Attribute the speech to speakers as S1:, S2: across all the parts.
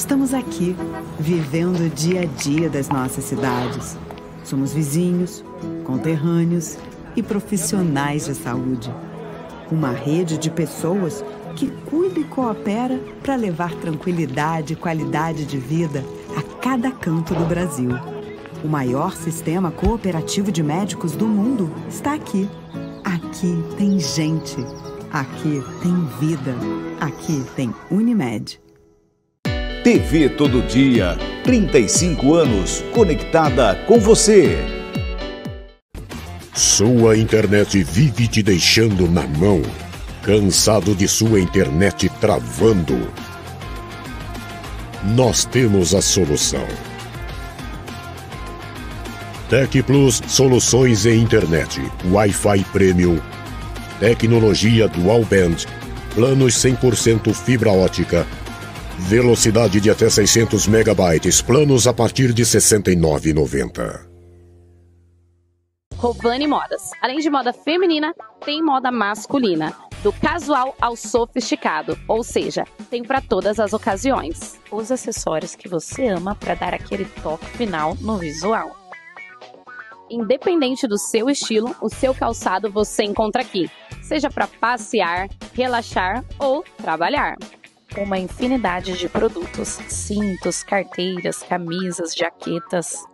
S1: Estamos aqui, vivendo o dia a dia das nossas cidades. Somos vizinhos, conterrâneos e profissionais de saúde. Uma rede de pessoas que cuida e coopera para levar tranquilidade e qualidade de vida a cada canto do Brasil. O maior sistema cooperativo de médicos do mundo está aqui. Aqui tem gente. Aqui tem vida. Aqui tem Unimed.
S2: TV Todo Dia, 35 anos conectada com você.
S3: Sua internet vive te deixando na mão. Cansado de sua internet travando? Nós temos a solução. Tec Plus Soluções em Internet, Wi-Fi Premium, tecnologia Dual Band, planos 100% fibra ótica Velocidade de até 600 megabytes. Planos a partir de R$ 69,90.
S4: Rovani Modas. Além de moda feminina, tem moda masculina. Do casual ao sofisticado, ou seja, tem para todas as ocasiões. Os acessórios que você ama para dar aquele toque final no visual. Independente do seu estilo, o seu calçado você encontra aqui, seja para passear, relaxar ou trabalhar uma infinidade de produtos: cintos, carteiras, camisas, jaquetas.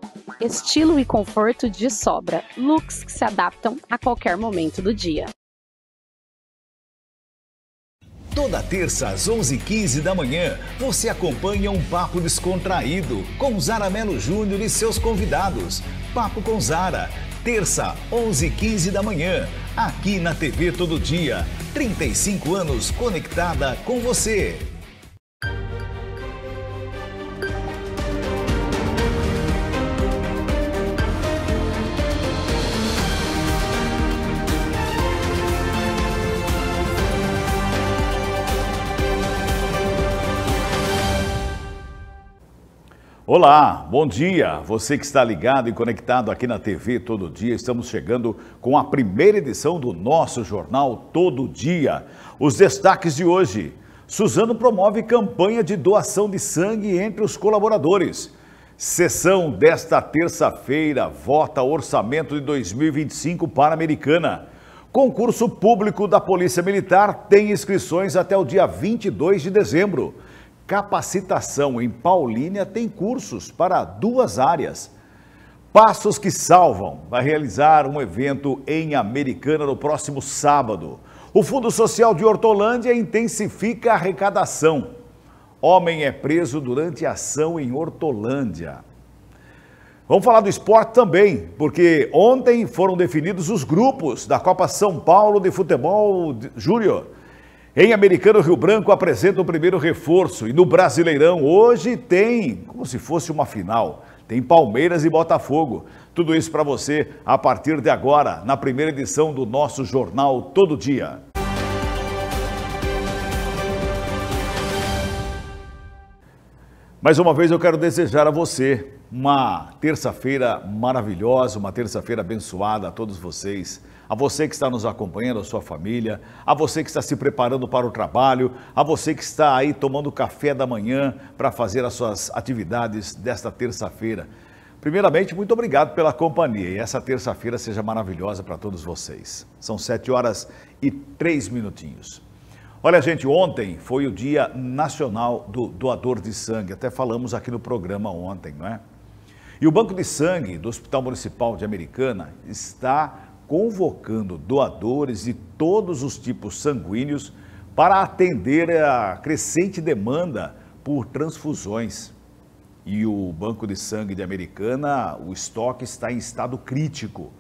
S4: Estilo e conforto de sobra, looks que se adaptam a qualquer momento do dia.
S2: Toda terça às 11h15 da manhã, você acompanha um papo descontraído com Zara Melo Júnior e seus convidados. Papo com Zara terça, 11:15 da manhã, aqui na TV Todo Dia. 35 anos conectada com você. Olá, bom dia. Você que está ligado e conectado aqui na TV todo dia, estamos chegando com a primeira edição do nosso jornal Todo Dia. Os destaques de hoje. Suzano promove campanha de doação de sangue entre os colaboradores. Sessão desta terça-feira vota orçamento de 2025 para a Americana. Concurso público da Polícia Militar tem inscrições até o dia 22 de dezembro. Capacitação em Paulínia tem cursos para duas áreas. Passos que Salvam vai realizar um evento em Americana no próximo sábado. O Fundo Social de Hortolândia intensifica a arrecadação. Homem é preso durante ação em Hortolândia. Vamos falar do esporte também, porque ontem foram definidos os grupos da Copa São Paulo de Futebol Júnior. Em Americano, Rio Branco apresenta o primeiro reforço. E no Brasileirão, hoje tem, como se fosse uma final, tem Palmeiras e Botafogo. Tudo isso para você a partir de agora, na primeira edição do nosso Jornal Todo Dia. Mais uma vez eu quero desejar a você uma terça-feira maravilhosa, uma terça-feira abençoada a todos vocês. A você que está nos acompanhando, a sua família, a você que está se preparando para o trabalho, a você que está aí tomando café da manhã para fazer as suas atividades desta terça-feira. Primeiramente, muito obrigado pela companhia e essa terça-feira seja maravilhosa para todos vocês. São sete horas e três minutinhos. Olha, gente, ontem foi o Dia Nacional do Doador de Sangue. Até falamos aqui no programa ontem, não é? E o Banco de Sangue do Hospital Municipal de Americana está convocando doadores de todos os tipos sanguíneos para atender a crescente demanda por transfusões. E o Banco de Sangue de Americana, o estoque está em estado crítico.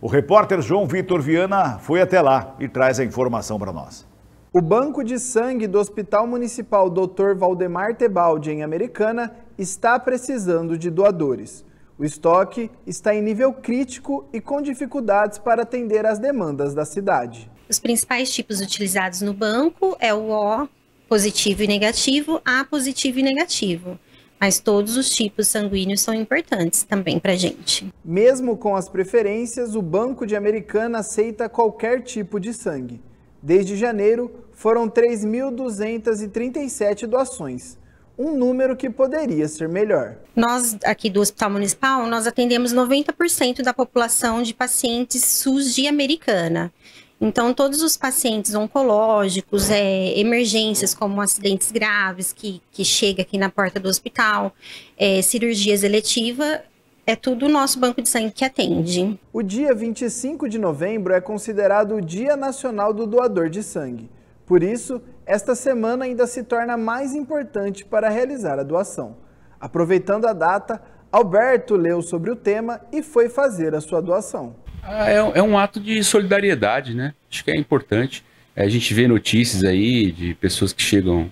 S2: O repórter João Vitor Viana foi até lá e traz a informação para nós.
S5: O Banco de Sangue do Hospital Municipal Dr. Valdemar Tebaldi, em Americana, está precisando de doadores. O estoque está em nível
S6: crítico e com dificuldades para atender às demandas da cidade. Os principais tipos utilizados no banco é o O positivo e negativo, A positivo e negativo. Mas todos os tipos sanguíneos são importantes também para gente. Mesmo com
S5: as preferências, o Banco de Americana aceita qualquer tipo de sangue. Desde janeiro, foram 3.237 doações, um número que poderia ser melhor.
S6: Nós, aqui do Hospital Municipal, nós atendemos 90% da população de pacientes SUS de Americana. Então, todos os pacientes oncológicos, é, emergências como acidentes graves que, que chega aqui na porta do hospital, é, cirurgias eletiva, é tudo o nosso banco de sangue que atende.
S5: O dia 25 de novembro é considerado o Dia Nacional do Doador de Sangue. Por isso, esta semana ainda se torna mais importante para realizar a doação. Aproveitando a data, Alberto leu sobre o tema e foi fazer a sua doação.
S7: Ah, é, é um ato de solidariedade, né? Acho que é importante. É, a gente vê notícias aí de pessoas que chegam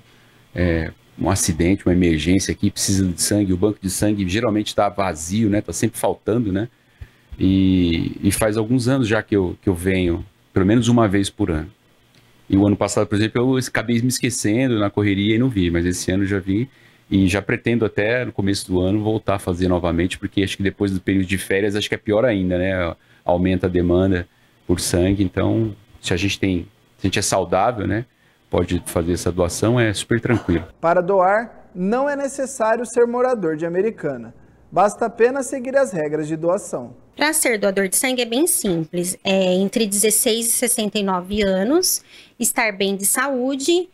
S7: é, um acidente, uma emergência aqui, precisa de sangue, o banco de sangue geralmente está vazio, né? Está sempre faltando, né? E, e, faz alguns anos já que eu, que eu venho, pelo menos uma vez por ano. E o ano passado, por exemplo, eu acabei me esquecendo na correria e não vi, mas esse ano já vi e já pretendo até no começo do ano voltar a fazer novamente, porque acho que depois do período de férias acho que é pior ainda, né? Aumenta a demanda por sangue, então se a gente tem, se a gente é saudável, né? pode fazer essa doação, é super tranquilo.
S5: Para doar, não é necessário ser morador de Americana. Basta apenas seguir as regras de doação.
S6: Para ser doador de sangue é bem simples. É entre 16 e 69 anos, estar bem de saúde,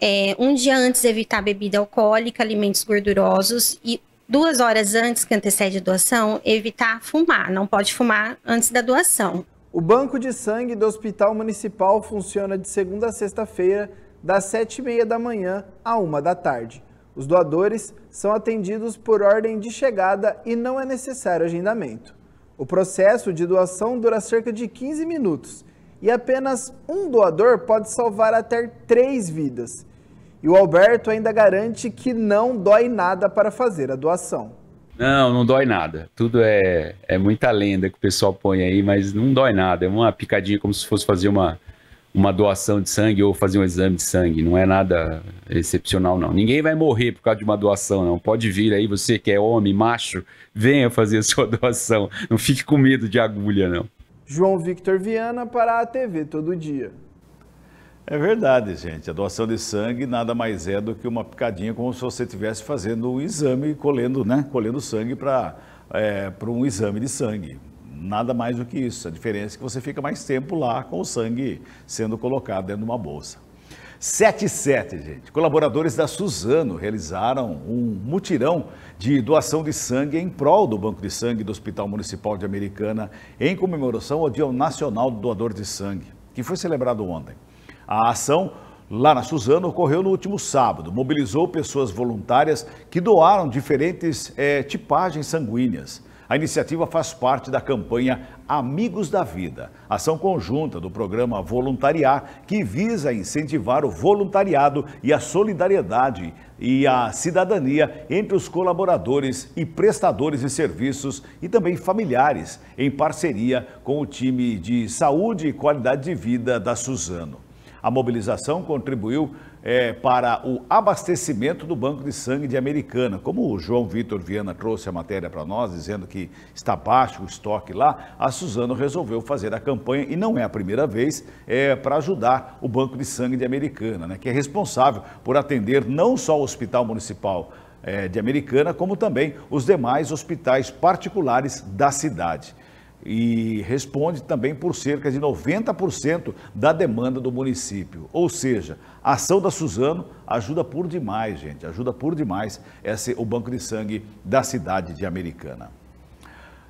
S6: é, um dia antes evitar bebida alcoólica, alimentos gordurosos e duas horas antes que antecede a doação, evitar fumar. Não pode fumar antes da doação.
S5: O banco de sangue do Hospital Municipal funciona de segunda a sexta-feira, das sete e meia da manhã à uma da tarde. Os doadores são atendidos por ordem de chegada e não é necessário agendamento. O processo de doação dura cerca de 15 minutos e apenas um doador pode salvar até três vidas. E o Alberto ainda garante que não dói nada para fazer a doação.
S7: Não, não dói nada. Tudo é, é muita lenda que o pessoal põe aí, mas não dói nada. É uma picadinha como se fosse fazer uma, uma doação de sangue ou fazer um exame de sangue. Não é nada excepcional, não. Ninguém vai morrer por causa de uma doação, não. Pode vir aí, você que é homem, macho, venha fazer a sua doação. Não fique com medo
S2: de agulha, não.
S5: João Victor Viana para a TV Todo Dia.
S2: É verdade, gente. A doação de sangue nada mais é do que uma picadinha, como se você estivesse fazendo um exame, colhendo, né? colhendo sangue para é, um exame de sangue. Nada mais do que isso. A diferença é que você fica mais tempo lá com o sangue sendo colocado dentro de uma bolsa. 77, gente. Colaboradores da Suzano realizaram um mutirão de doação de sangue em prol do Banco de Sangue do Hospital Municipal de Americana, em comemoração ao Dia Nacional do Doador de Sangue, que foi celebrado ontem. A ação lá na Suzano ocorreu no último sábado. Mobilizou pessoas voluntárias que doaram diferentes é, tipagens sanguíneas. A iniciativa faz parte da campanha Amigos da Vida, ação conjunta do programa Voluntariar, que visa incentivar o voluntariado e a solidariedade e a cidadania entre os colaboradores e prestadores de serviços e também familiares, em parceria com o time de saúde e qualidade de vida da Suzano. A mobilização contribuiu é, para o abastecimento do Banco de Sangue de Americana. Como o João Vitor Viana trouxe a matéria para nós, dizendo que está baixo o estoque lá, a Suzano resolveu fazer a campanha, e não é a primeira vez, é, para ajudar o Banco de Sangue de Americana, né, que é responsável por atender não só o Hospital Municipal é, de Americana, como também os demais hospitais particulares da cidade e responde também por cerca de 90% da demanda do município. Ou seja, a ação da Suzano ajuda por demais, gente, ajuda por demais esse, o banco de sangue da cidade de Americana.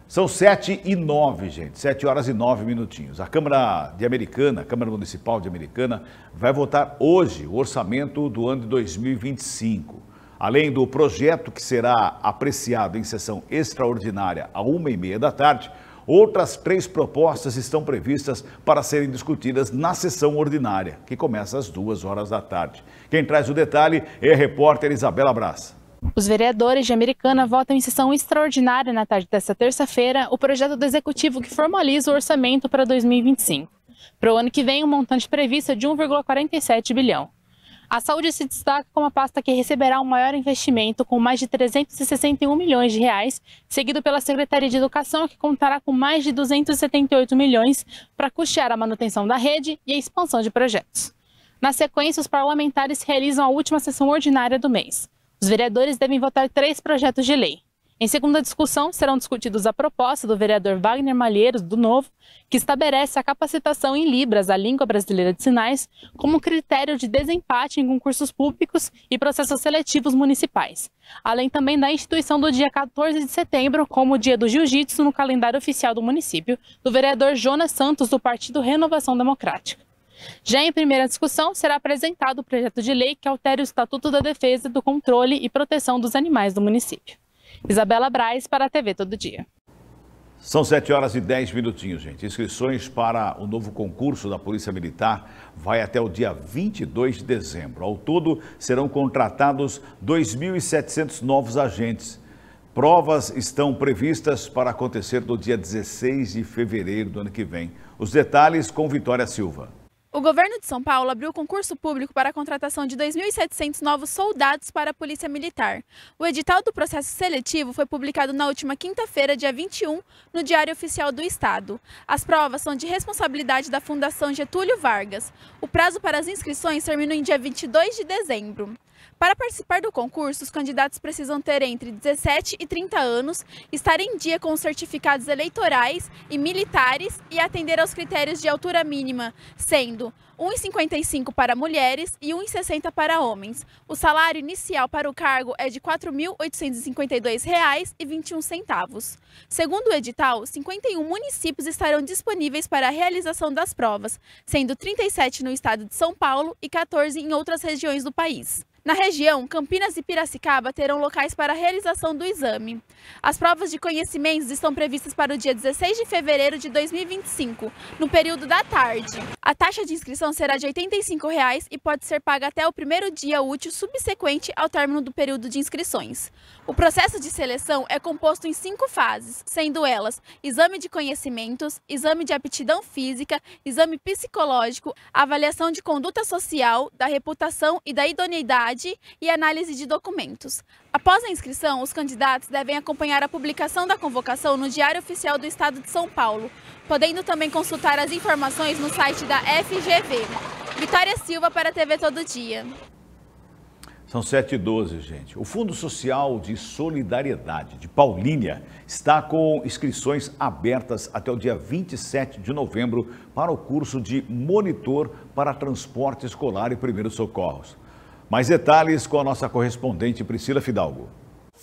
S2: São sete e nove, gente, sete horas e nove minutinhos. A Câmara de Americana, a Câmara Municipal de Americana, vai votar hoje o orçamento do ano de 2025. Além do projeto que será apreciado em sessão extraordinária a uma e meia da tarde, Outras três propostas estão previstas para serem discutidas na sessão ordinária, que começa às duas horas da tarde. Quem traz o detalhe é a repórter Isabela Brás. Os
S8: vereadores de Americana votam em sessão extraordinária na tarde desta terça-feira o projeto do executivo que formaliza o orçamento para 2025. Para o ano que vem, o um montante previsto é de 1,47 bilhão. A saúde se destaca como a pasta que receberá o um maior investimento, com mais de 361 milhões de reais, seguido pela Secretaria de Educação, que contará com mais de 278 milhões para custear a manutenção da rede e a expansão de projetos. Na sequência, os parlamentares realizam a última sessão ordinária do mês. Os vereadores devem votar três projetos de lei. Em segunda discussão, serão discutidos a proposta do vereador Wagner Malheiros, do Novo, que estabelece a capacitação em Libras, a língua brasileira de sinais, como critério de desempate em concursos públicos e processos seletivos municipais, além também da instituição do dia 14 de setembro como o dia do jiu-jitsu no calendário oficial do município, do vereador Jonas Santos, do Partido Renovação Democrática. Já em primeira discussão, será apresentado o projeto de lei que altera o Estatuto da Defesa do Controle e Proteção dos Animais do município. Isabela Braz para a TV Todo Dia.
S2: São 7 horas e 10 minutinhos, gente. Inscrições para o novo concurso da Polícia Militar vai até o dia 22 de dezembro. Ao todo, serão contratados 2.700 novos agentes. Provas estão previstas para acontecer no dia 16 de fevereiro do ano que vem. Os detalhes com Vitória Silva.
S9: O governo de São Paulo abriu concurso público para a contratação de 2.700 novos soldados para a Polícia Militar. O edital do processo seletivo foi publicado na última quinta-feira, dia 21, no Diário Oficial do Estado. As provas são de responsabilidade da Fundação Getúlio Vargas. O prazo para as inscrições termina em dia 22 de dezembro. Para participar do concurso, os candidatos precisam ter entre 17 e 30 anos, estar em dia com os certificados eleitorais e militares e atender aos critérios de altura mínima, sendo 1,55 para mulheres e 1,60 para homens. O salário inicial para o cargo é de R$ 4.852,21. Segundo o edital, 51 municípios estarão disponíveis para a realização das provas, sendo 37 no estado de São Paulo e 14 em outras regiões do país. Na região, Campinas e Piracicaba terão locais para a realização do exame. As provas de conhecimentos estão previstas para o dia 16 de fevereiro de 2025, no período da tarde. A taxa de inscrição será de R$ 85 reais e pode ser paga até o primeiro dia útil subsequente ao término do período de inscrições. O processo de seleção é composto em cinco fases, sendo elas exame de conhecimentos, exame de aptidão física, exame psicológico, avaliação de conduta social, da reputação e da idoneidade e análise de documentos. Após a inscrição, os candidatos devem acompanhar a publicação da convocação no Diário Oficial do Estado de São Paulo, podendo também consultar as informações no site da FGV. Vitória Silva para a TV Todo Dia.
S2: São 7 e 12, gente. O Fundo Social de Solidariedade de Paulínia está com inscrições abertas até o dia 27 de novembro para o curso de Monitor para Transporte Escolar e Primeiros Socorros. Mais detalhes com a nossa correspondente Priscila Fidalgo.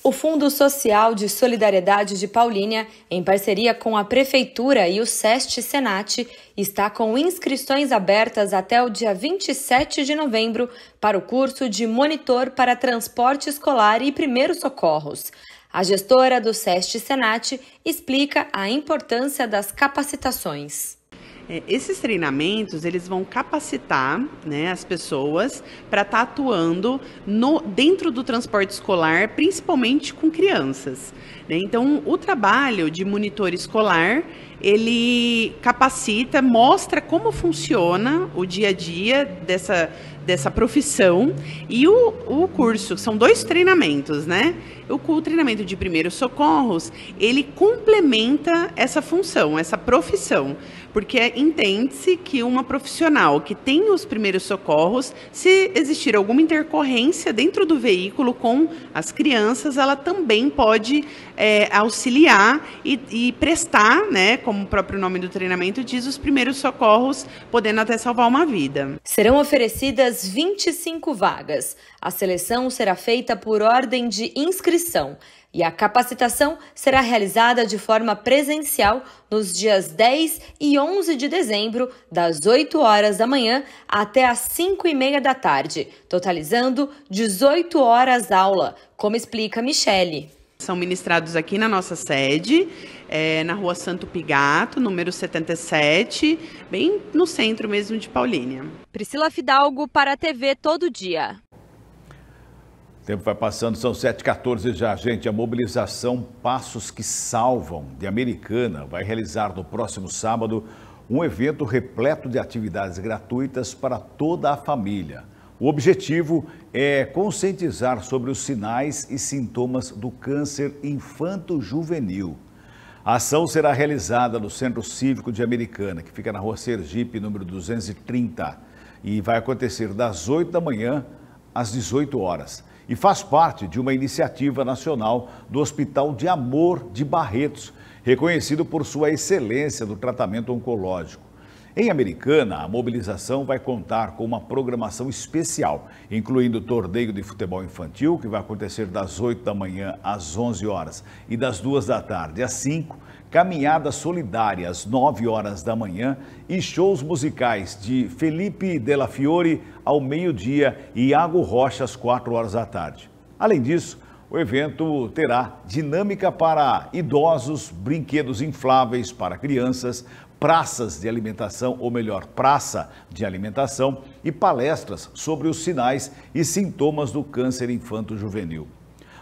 S4: O Fundo Social de Solidariedade de Paulínia, em parceria com a Prefeitura e o SEST Senat, está com inscrições abertas até o dia 27 de novembro para o curso de Monitor para Transporte Escolar e Primeiros Socorros. A gestora do SEST Senat explica a importância das
S10: capacitações. É, esses treinamentos eles vão capacitar né, as pessoas para estar tá atuando no, dentro do transporte escolar, principalmente com crianças. Né? Então, o trabalho de monitor escolar ele capacita, mostra como funciona o dia a dia dessa, dessa profissão e o, o curso. São dois treinamentos, né? O, treinamento de primeiros socorros, ele complementa essa função, essa profissão, porque entende-se que uma profissional que tem os primeiros socorros, se existir alguma intercorrência dentro do veículo com as crianças, ela também pode é, auxiliar e, e prestar, né, como o próprio nome do treinamento diz, os primeiros socorros, podendo até salvar uma vida. Serão
S4: oferecidas 25 vagas. A seleção será feita por ordem de inscrição inscrição e a capacitação será realizada de forma presencial nos dias 10 e 11 de dezembro, das 8 horas da manhã até às 5
S10: e meia da tarde, totalizando 18 horas aula, como explica Michele. São ministrados aqui na nossa sede, é, na rua Santo Pigato, número 77, bem no centro mesmo de Paulínia. Priscila Fidalgo
S4: para a TV Todo Dia.
S2: O tempo vai passando, são 7h14 já, gente. A mobilização Passos que Salvam, de Americana, vai realizar no próximo sábado um evento repleto de atividades gratuitas para toda a família. O objetivo é conscientizar sobre os sinais e sintomas do câncer infanto-juvenil. A ação será realizada no Centro Cívico de Americana, que fica na rua Sergipe, número 230, e vai acontecer das 8 da manhã às 18 horas e faz parte de uma iniciativa nacional do Hospital de Amor de Barretos, reconhecido por sua excelência no tratamento oncológico. Em Americana, a mobilização vai contar com uma programação especial, incluindo torneio de futebol infantil, que vai acontecer das 8 da manhã às 11 horas e das 2 da tarde às 5, caminhada solidária às 9 horas da manhã e shows musicais de Felipe Della Fiore ao meio-dia e Iago Rocha às 4 horas da tarde. Além disso, o evento terá dinâmica para idosos, brinquedos infláveis para crianças, praças de alimentação, ou melhor, praça de alimentação, e palestras sobre os sinais e sintomas do câncer infanto-juvenil.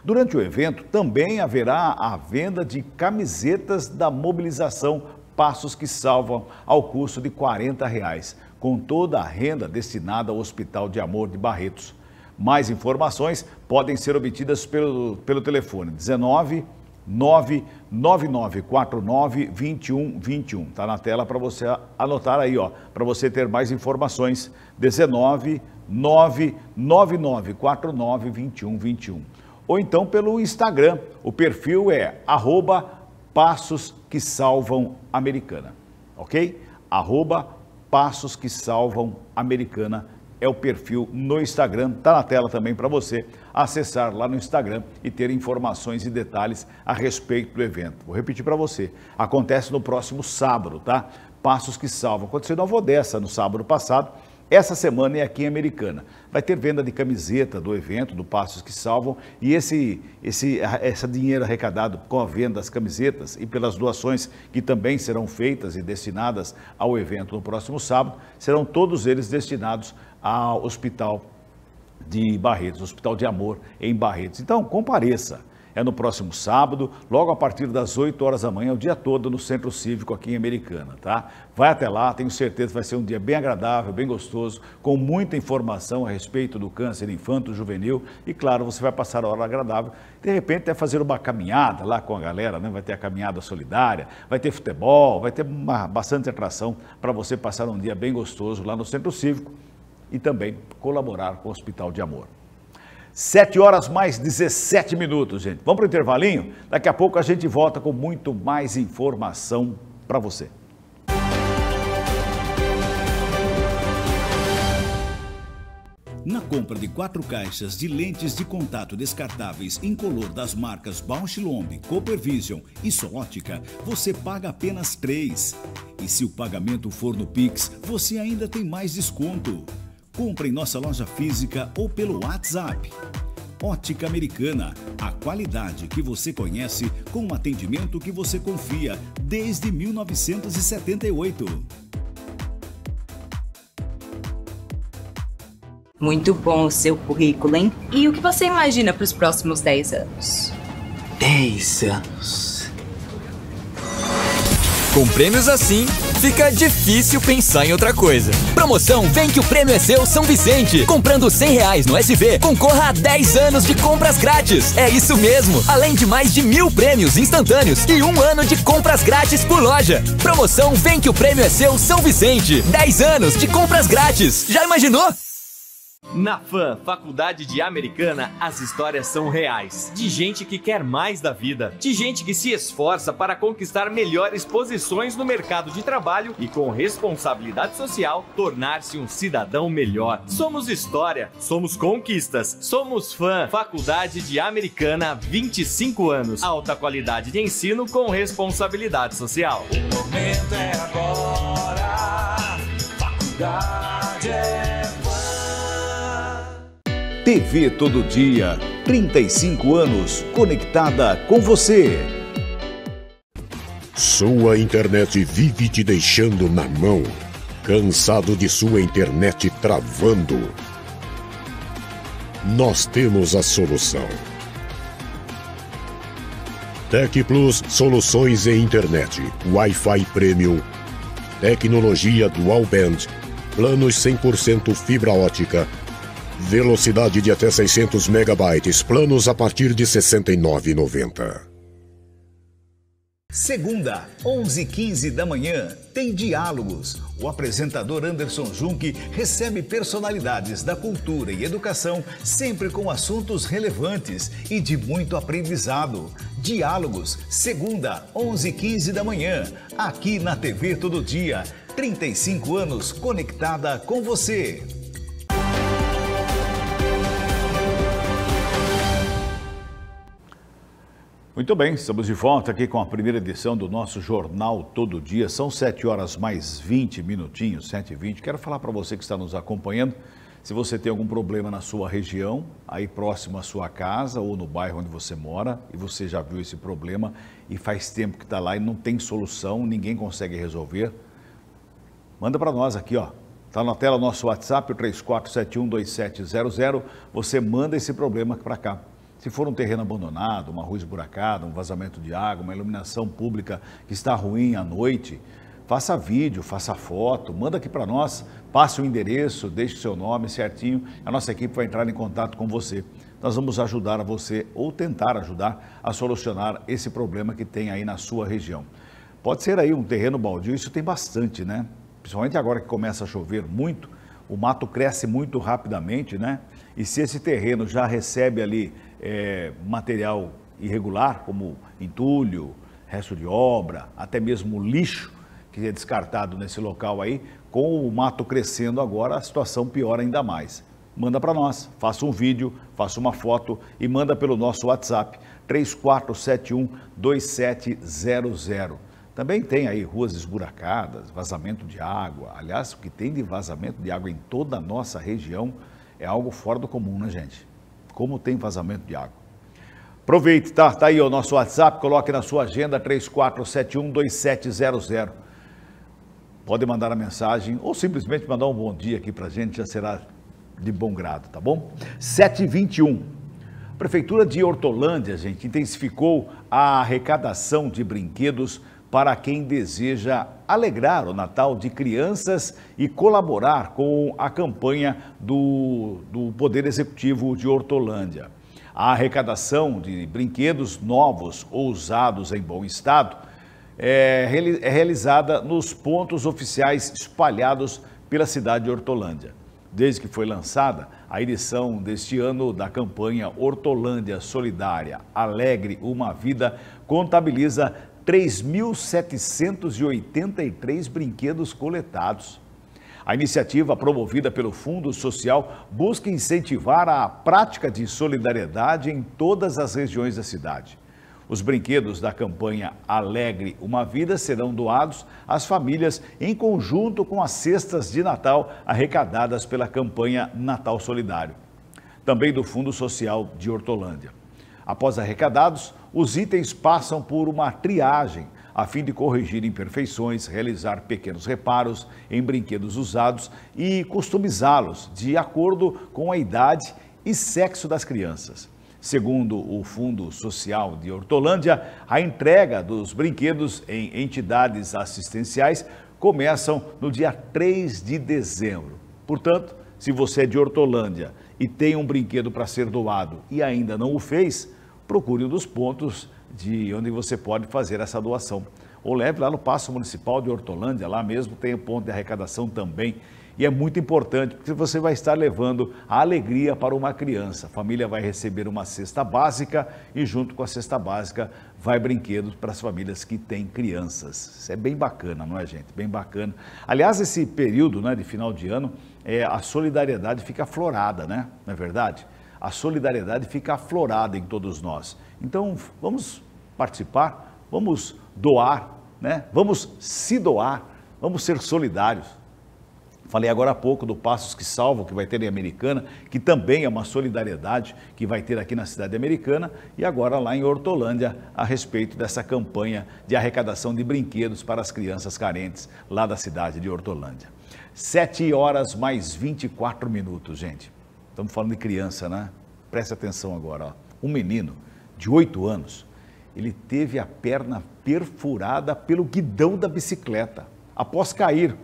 S2: Durante o evento, também haverá a venda de camisetas da mobilização Passos que Salvam, ao custo de R$ 40,00, reais, com toda a renda destinada ao Hospital de Amor de Barretos. Mais informações podem ser obtidas pelo, pelo telefone 19 999492121. Está na tela para você anotar aí, ó, para você ter mais informações. 19 999492121. Ou então pelo Instagram, o perfil é arroba passos que salvam americana, ok? Arroba passos que salvam americana é o perfil no Instagram, tá na tela também para você acessar lá no Instagram e ter informações e detalhes a respeito do evento. Vou repetir para você. Acontece no próximo sábado, tá? Passos que salvam. Aconteceu na Alvodessa no sábado passado. Essa semana é aqui em Americana. Vai ter venda de camiseta do evento, do Passos que Salvam, e esse, esse essa dinheiro arrecadado com a venda das camisetas e pelas doações que também serão feitas e destinadas ao evento no próximo sábado, serão todos eles destinados ao Hospital de Barretos, Hospital de Amor em Barretos. Então, compareça. É no próximo sábado, logo a partir das 8 horas da manhã, o dia todo no Centro Cívico aqui em Americana, tá? Vai até lá, tenho certeza que vai ser um dia bem agradável, bem gostoso, com muita informação a respeito do câncer infanto, juvenil e, claro, você vai passar a hora agradável. De repente, até fazer uma caminhada lá com a galera, né? Vai ter a caminhada solidária, vai ter futebol, vai ter uma, bastante atração para você passar um dia bem gostoso lá no Centro Cívico e também colaborar com o Hospital de Amor. 7 horas mais 17 minutos, gente. Vamos para o intervalinho? Daqui a pouco a gente volta com muito mais informação para você. Na compra de quatro caixas de lentes de contato descartáveis incolor das marcas Bausch-Lomb, Vision e Solótica, você paga apenas três. E se o pagamento for no Pix, você ainda tem mais desconto. Compre em nossa loja física ou pelo WhatsApp. Ótica Americana, a qualidade que você conhece com um atendimento que você confia desde 1978. Muito bom o seu currículo, hein?
S8: E o que você imagina para os próximos 10 anos?
S5: 10 anos.
S7: Com prêmios
S11: assim, fica difícil pensar em outra coisa. Promoção Vem que o prêmio é seu São Vicente. Comprando 100 reais no SV, concorra a 10 anos de compras grátis. É isso
S7: mesmo, além de mais de mil prêmios instantâneos e um ano de compras grátis por loja. Promoção Vem que o prêmio é seu São Vicente. 10 anos de compras grátis. Já imaginou? Na FAM, Faculdade de Americana, as histórias são reais. De gente que quer mais da vida. De gente que se esforça para conquistar melhores posições no mercado de trabalho e, com responsabilidade social, tornar-se um cidadão melhor. Somos história, somos conquistas, somos FAM, Faculdade de Americana, 25 anos. Alta qualidade de ensino com responsabilidade social. O momento
S11: é agora. Faculdade é...
S2: TV Todo Dia, 35 anos conectada com você.
S3: Sua internet vive te deixando na mão. Cansado de sua internet travando? Nós temos a solução. Tech Plus Soluções em Internet, Wi-Fi Premium, tecnologia dual band, planos 100% fibra ótica Velocidade de até 600 megabytes. Planos a partir de 69,90.
S2: Segunda, 11:15 da manhã, tem Diálogos. O apresentador Anderson Junck recebe personalidades da cultura e educação, sempre com assuntos relevantes e de muito aprendizado. Diálogos, segunda, 11:15 da manhã, aqui na TV Todo Dia. 35 anos conectada com você. Muito bem, estamos de volta aqui com a primeira edição do nosso Jornal Todo Dia. São 7 horas mais 20 minutinhos, 7 e 20. Quero falar para você que está nos acompanhando, se você tem algum problema na sua região, aí próximo à sua casa ou no bairro onde você mora, e você já viu esse problema e faz tempo que está lá e não tem solução, ninguém consegue resolver, manda para nós aqui, ó. Está na tela nosso WhatsApp, o 34712700. Você manda esse problema para cá se for um terreno abandonado, uma rua esburacada, um vazamento de água, uma iluminação pública que está ruim à noite, faça vídeo, faça foto, manda aqui para nós, passe o endereço, deixe seu nome certinho, a nossa equipe vai entrar em contato com você. Nós vamos ajudar a você ou tentar ajudar a solucionar esse problema que tem aí na sua região. Pode ser aí um terreno baldio, isso tem bastante, né? Principalmente agora que começa a chover muito, o mato cresce muito rapidamente, né? E se esse terreno já recebe ali é, material irregular, como entulho, resto de obra, até mesmo lixo que é descartado nesse local aí, com o mato crescendo agora, a situação piora ainda mais. Manda para nós, faça um vídeo, faça uma foto e manda pelo nosso WhatsApp 3471 2700. Também tem aí ruas esburacadas, vazamento de água. Aliás, o que tem de vazamento de água em toda a nossa região é algo fora do comum, né, gente? como tem vazamento de água. Aproveite, tá? Tá aí o nosso WhatsApp, coloque na sua agenda 34712700. Pode mandar a mensagem ou simplesmente mandar um bom dia aqui para a gente, já será de bom grado, tá bom? 721. A Prefeitura de Hortolândia, gente, intensificou a arrecadação de brinquedos para quem deseja alegrar o Natal de crianças e colaborar com a campanha do, do Poder Executivo de Hortolândia. A arrecadação de brinquedos novos ou usados em bom estado é, é realizada nos pontos oficiais espalhados pela cidade de Hortolândia. Desde que foi lançada a edição deste ano da campanha Hortolândia Solidária Alegre Uma Vida, contabiliza 3.783 brinquedos coletados. A iniciativa, promovida pelo Fundo Social, busca incentivar a prática de solidariedade em todas as regiões da cidade. Os brinquedos da campanha Alegre Uma Vida serão doados às famílias em conjunto com as cestas de Natal arrecadadas pela campanha Natal Solidário, também do Fundo Social de Hortolândia. Após arrecadados, os itens passam por uma triagem a fim de corrigir imperfeições, realizar pequenos reparos em brinquedos usados e customizá-los de acordo com a idade e sexo das crianças. Segundo o Fundo Social de Hortolândia, a entrega dos brinquedos em entidades assistenciais começam no dia 3 de dezembro. Portanto, se você é de Hortolândia e tem um brinquedo para ser doado e ainda não o fez, procure um dos pontos de onde você pode fazer essa doação. Ou leve lá no Passo Municipal de Hortolândia, lá mesmo tem o um ponto de arrecadação também. E é muito importante, porque você vai estar levando a alegria para uma criança. A família vai receber uma cesta básica e, junto com a cesta básica, vai brinquedos para as famílias que têm crianças. Isso é bem bacana, não é, gente? Bem bacana. Aliás, esse período né, de final de ano, é, a solidariedade fica aflorada, né? Não é verdade? a solidariedade fica aflorada em todos nós. Então, vamos participar, vamos doar, né? vamos se doar, vamos ser solidários. Falei agora há pouco do Passos que Salvo, que vai ter em Americana, que também é uma solidariedade que vai ter aqui na cidade americana, e agora lá em Hortolândia, a respeito dessa campanha de arrecadação de brinquedos para as crianças carentes lá da cidade de Hortolândia. Sete horas mais 24 minutos, gente. Estamos falando de criança, né? Preste atenção agora. Ó. Um menino de 8 anos, ele teve a perna perfurada pelo guidão da bicicleta, após cair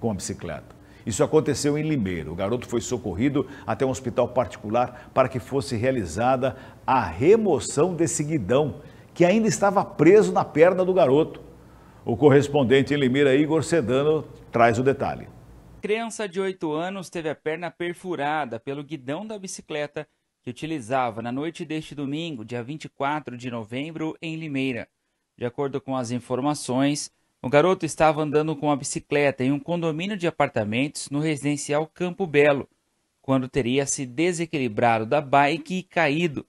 S2: com a bicicleta. Isso aconteceu em Limeira. O garoto foi socorrido até um hospital particular para que fosse realizada a remoção desse guidão, que ainda estava preso na perna do garoto. O correspondente em Limeira, Igor Sedano, traz o detalhe.
S11: Criança de 8 anos teve a perna perfurada pelo guidão da bicicleta que utilizava na noite deste domingo, dia 24 de novembro, em Limeira. De acordo com as informações, o garoto estava andando com a bicicleta em um condomínio de apartamentos no residencial Campo Belo, quando teria se desequilibrado da bike e caído.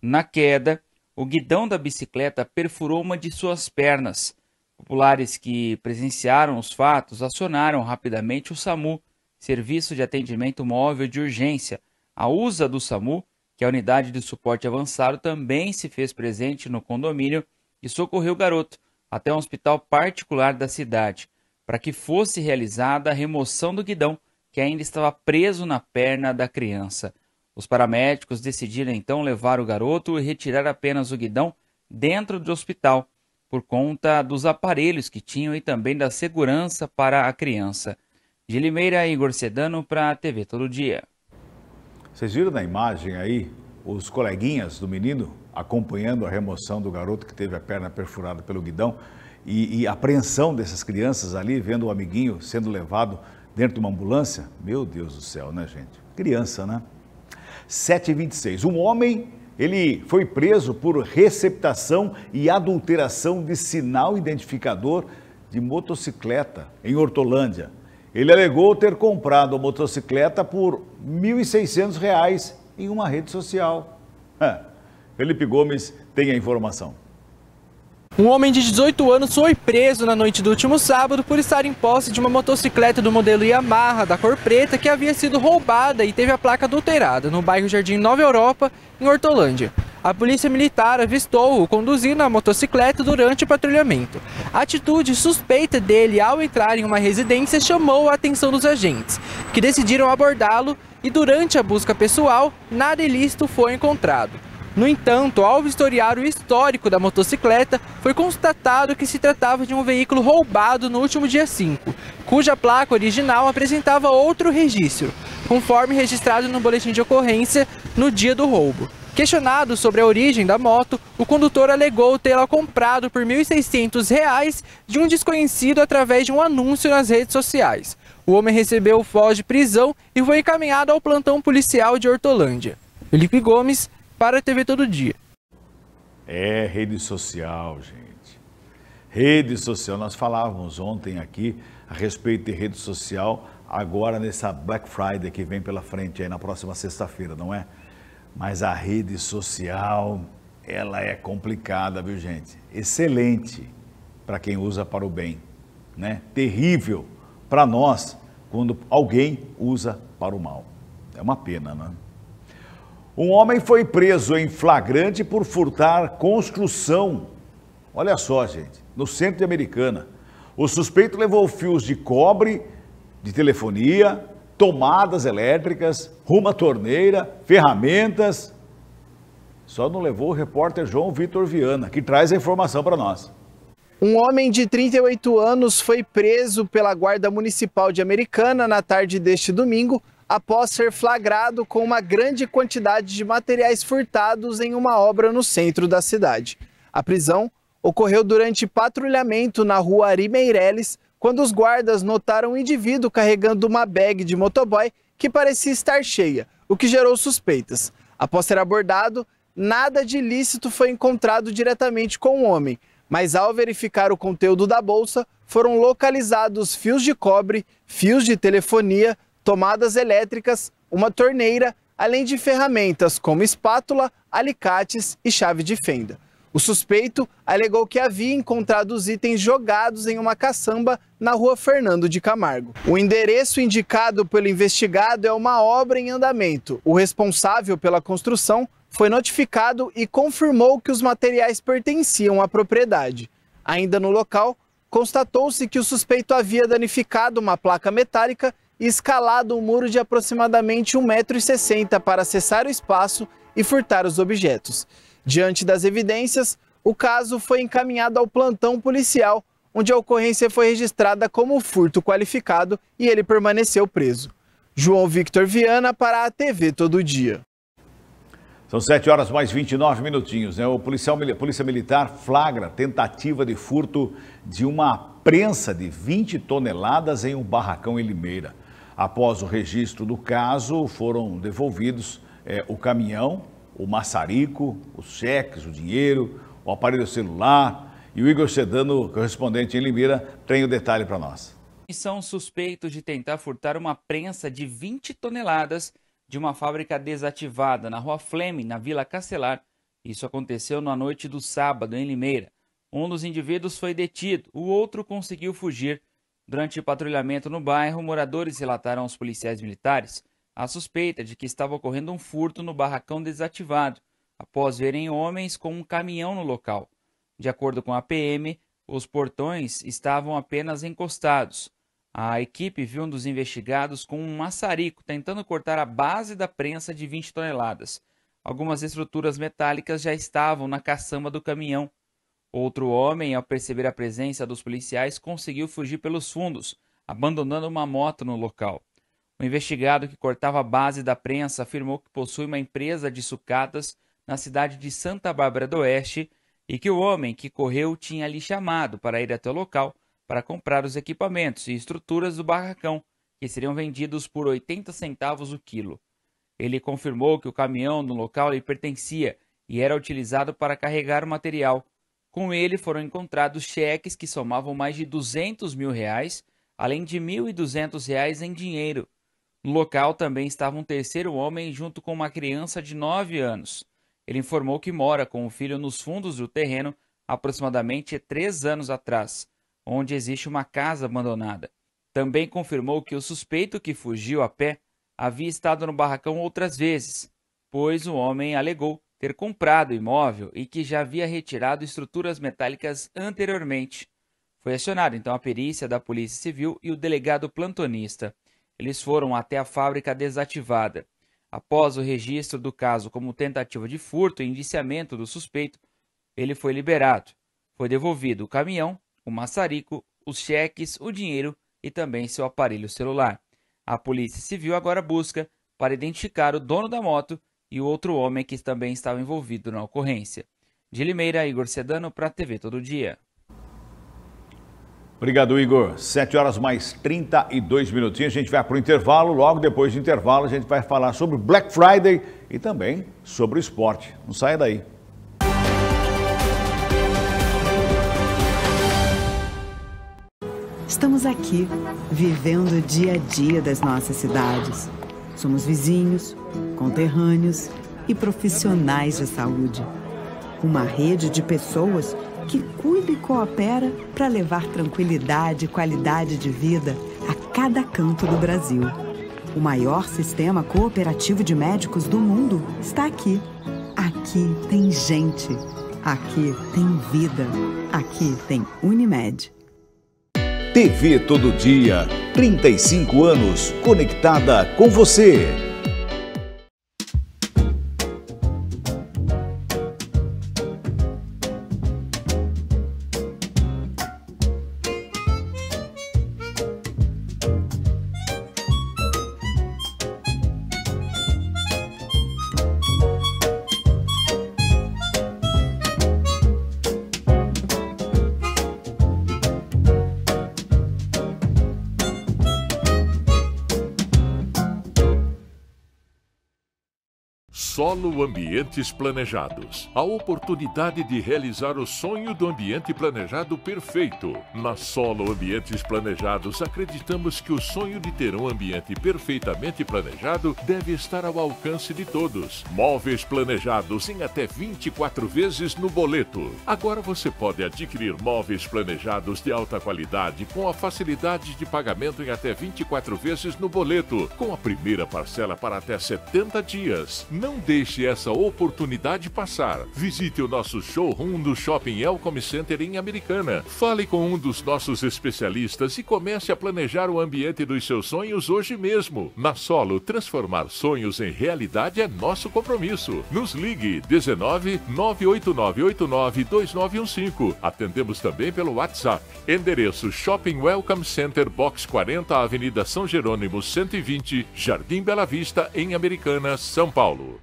S11: Na queda, o guidão da bicicleta perfurou uma de suas pernas, Populares que presenciaram os fatos acionaram rapidamente o SAMU, Serviço de Atendimento Móvel de Urgência. A USA do SAMU, que é a unidade de suporte avançado, também se fez presente no condomínio e socorreu o garoto até um hospital particular da cidade, para que fosse realizada a remoção do guidão que ainda estava preso na perna da criança. Os paramédicos decidiram então levar o garoto e retirar apenas o guidão dentro do hospital, por conta dos aparelhos que tinham e também da segurança para a criança. De Limeira, Igor Sedano para a TV Todo Dia.
S2: Vocês viram na imagem aí os coleguinhas do menino acompanhando a remoção do garoto que teve a perna perfurada pelo guidão e, e a apreensão dessas crianças ali, vendo o amiguinho sendo levado dentro de uma ambulância? Meu Deus do céu, né, gente? Criança, né? 7h26. Um homem ele foi preso por receptação e adulteração de sinal identificador de motocicleta em Hortolândia. Ele alegou ter comprado a motocicleta por R$ 1.600 em uma rede social. Felipe Gomes tem a informação. Um homem de 18 anos foi preso na noite do último sábado por
S12: estar em posse de uma motocicleta do modelo Yamaha da cor preta que havia sido roubada e teve a placa adulterada no bairro Jardim Nova Europa, em Hortolândia. A polícia militar avistou-o conduzindo a motocicleta durante o patrulhamento. A atitude suspeita dele ao entrar em uma residência chamou a atenção dos agentes, que decidiram abordá-lo e durante a busca pessoal, nada ilícito foi encontrado. No entanto, ao vistoriar o histórico da motocicleta, foi constatado que se tratava de um veículo roubado no último dia 5, cuja placa original apresentava outro registro, conforme registrado no boletim de ocorrência no dia do roubo. Questionado sobre a origem da moto, o condutor alegou tê-la comprado por R$ 1.600 de um desconhecido através de um anúncio nas redes sociais. O homem recebeu o foz de prisão e foi encaminhado ao plantão policial de Hortolândia. Felipe Gomes, para a TV todo dia.
S2: É rede social, gente. Rede social. Nós falávamos ontem aqui a respeito de rede social, agora nessa Black Friday que vem pela frente aí na próxima sexta-feira, não é? Mas a rede social, ela é complicada, viu, gente? Excelente para quem usa para o bem, né? Terrível para nós quando alguém usa para o mal. É uma pena, né? Um homem foi preso em flagrante por furtar construção. Olha só, gente, no centro de Americana. O suspeito levou fios de cobre, de telefonia, tomadas elétricas, rumo à torneira, ferramentas. Só não levou o repórter João Vitor Viana, que traz a informação para nós.
S5: Um homem de 38 anos foi preso pela Guarda Municipal de Americana na tarde deste domingo após ser flagrado com uma grande quantidade de materiais furtados em uma obra no centro da cidade. A prisão ocorreu durante patrulhamento na rua Ari Meireles, quando os guardas notaram um indivíduo carregando uma bag de motoboy que parecia estar cheia, o que gerou suspeitas. Após ser abordado, nada de ilícito foi encontrado diretamente com o homem, mas ao verificar o conteúdo da bolsa, foram localizados fios de cobre, fios de telefonia, tomadas elétricas, uma torneira, além de ferramentas como espátula, alicates e chave de fenda. O suspeito alegou que havia encontrado os itens jogados em uma caçamba na rua Fernando de Camargo. O endereço indicado pelo investigado é uma obra em andamento. O responsável pela construção foi notificado e confirmou que os materiais pertenciam à propriedade. Ainda no local, constatou-se que o suspeito havia danificado uma placa metálica escalado um muro de aproximadamente 1,60m para acessar o espaço e furtar os objetos. Diante das evidências, o caso foi encaminhado ao plantão policial, onde a ocorrência foi registrada como furto qualificado e ele permaneceu preso. João Victor Viana para a
S2: TV Todo Dia. São 7 horas mais 29 minutinhos. Né? O policial, Polícia Militar flagra tentativa de furto de uma prensa de 20 toneladas em um barracão em Limeira. Após o registro do caso, foram devolvidos é, o caminhão, o maçarico, os cheques, o dinheiro, o aparelho celular. E o Igor Sedano, correspondente em Limeira, tem o detalhe para nós.
S11: são suspeitos de tentar furtar uma prensa de 20 toneladas de uma fábrica desativada na rua Fleme, na Vila Castelar. Isso aconteceu na noite do sábado, em Limeira. Um dos indivíduos foi detido, o outro conseguiu fugir Durante o patrulhamento no bairro, moradores relataram aos policiais militares a suspeita de que estava ocorrendo um furto no barracão desativado, após verem homens com um caminhão no local. De acordo com a PM, os portões estavam apenas encostados. A equipe viu um dos investigados com um maçarico tentando cortar a base da prensa de 20 toneladas. Algumas estruturas metálicas já estavam na caçamba do caminhão Outro homem, ao perceber a presença dos policiais, conseguiu fugir pelos fundos, abandonando uma moto no local. O investigado que cortava a base da prensa afirmou que possui uma empresa de sucatas na cidade de Santa Bárbara do Oeste e que o homem que correu tinha lhe chamado para ir até o local para comprar os equipamentos e estruturas do barracão, que seriam vendidos por 80 centavos o quilo. Ele confirmou que o caminhão no local lhe pertencia e era utilizado para carregar o material com ele foram encontrados cheques que somavam mais de 200 mil reais, além de 1.200 reais em dinheiro. No local também estava um terceiro homem junto com uma criança de 9 anos. Ele informou que mora com o filho nos fundos do terreno aproximadamente três anos atrás, onde existe uma casa abandonada. Também confirmou que o suspeito que fugiu a pé havia estado no barracão outras vezes, pois o homem alegou ter comprado o imóvel e que já havia retirado estruturas metálicas anteriormente. Foi acionado então a perícia da Polícia Civil e o delegado plantonista. Eles foram até a fábrica desativada. Após o registro do caso como tentativa de furto e indiciamento do suspeito, ele foi liberado. Foi devolvido o caminhão, o maçarico, os cheques, o dinheiro e também seu aparelho celular. A Polícia Civil agora busca para identificar o dono da moto e o outro homem que também estava envolvido na ocorrência. De Limeira, Igor Sedano para a TV Todo Dia.
S2: Obrigado, Igor. 7 horas mais 32 minutinhos. A gente vai para o intervalo. Logo depois do intervalo, a gente vai falar sobre Black Friday e também sobre o esporte. Não saia daí.
S1: Estamos aqui, vivendo o dia a dia das nossas cidades Somos vizinhos, conterrâneos e profissionais de saúde. Uma rede de pessoas que cuida e coopera para levar tranquilidade e qualidade de vida a cada canto do Brasil. O maior sistema cooperativo de médicos do mundo está aqui. Aqui tem gente. Aqui tem vida. Aqui tem Unimed.
S2: TV Todo Dia, 35 anos conectada com você.
S13: Solo Ambientes Planejados. A oportunidade de realizar o sonho do ambiente planejado perfeito. Na Solo Ambientes Planejados, acreditamos que o sonho de ter um ambiente perfeitamente planejado deve estar ao alcance de todos. Móveis planejados em até 24 vezes no boleto. Agora você pode adquirir móveis planejados de alta qualidade com a facilidade de pagamento em até 24 vezes no boleto, com a primeira parcela para até 70 dias. Não deixe essa oportunidade passar. Visite o nosso showroom do Shopping Elcom Center em Americana. Fale com um dos nossos especialistas e comece a planejar o ambiente dos seus sonhos hoje mesmo. Na Solo, transformar sonhos em realidade é nosso compromisso. Nos ligue 19 989 2915. Atendemos também pelo WhatsApp. Endereço Shopping Welcome Center, Box 40, Avenida São Jerônimo, 120, Jardim Bela Vista, em Americana, São Paulo.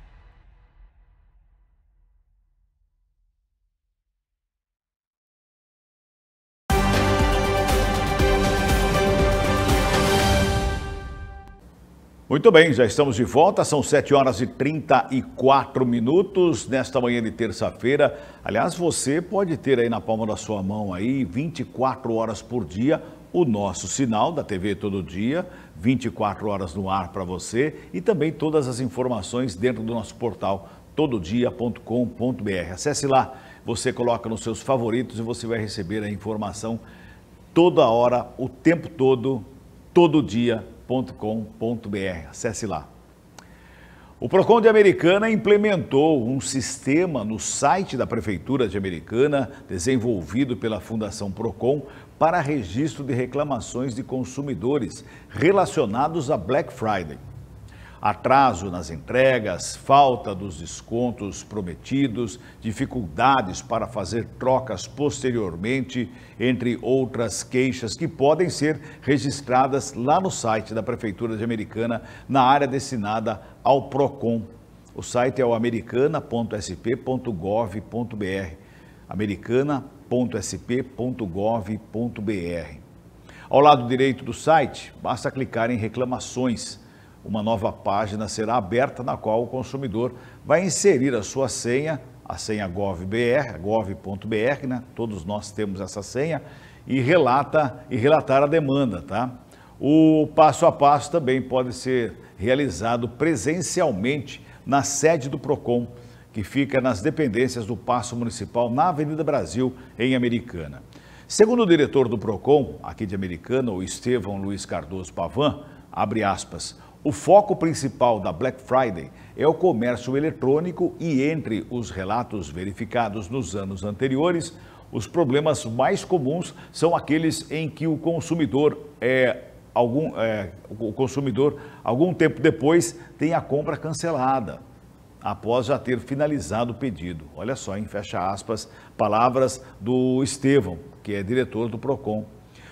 S2: Muito bem, já estamos de volta, são 7 horas e 34 minutos nesta manhã de terça-feira. Aliás, você pode ter aí na palma da sua mão aí 24 horas por dia o nosso sinal da TV todo dia, 24 horas no ar para você e também todas as informações dentro do nosso portal tododia.com.br. Acesse lá, você coloca nos seus favoritos e você vai receber a informação toda hora, o tempo todo, todo dia www.procon.com.br. Acesse lá. O Procon de Americana implementou um sistema no site da Prefeitura de Americana, desenvolvido pela Fundação Procon, para registro de reclamações de consumidores relacionados a Black Friday atraso nas entregas, falta dos descontos prometidos, dificuldades para fazer trocas posteriormente, entre outras queixas que podem ser registradas lá no site da Prefeitura de Americana, na área destinada ao PROCON. O site é o americana.sp.gov.br. americana.sp.gov.br. Ao lado direito do site, basta clicar em reclamações uma nova página será aberta na qual o consumidor vai inserir a sua senha, a senha gov.br, gov.br, né? Todos nós temos essa senha e relata e relatar a demanda, tá? O passo a passo também pode ser realizado presencialmente na sede do Procon, que fica nas dependências do Paço Municipal na Avenida Brasil, em Americana. Segundo o diretor do Procon, aqui de Americana, o Estevão Luiz Cardoso Pavan, abre aspas, o foco principal da Black Friday é o comércio eletrônico e, entre os relatos verificados nos anos anteriores, os problemas mais comuns são aqueles em que o consumidor é algum é, o consumidor algum tempo depois tem a compra cancelada após já ter finalizado o pedido. Olha só, em fecha aspas, palavras do Estevão, que é diretor do Procon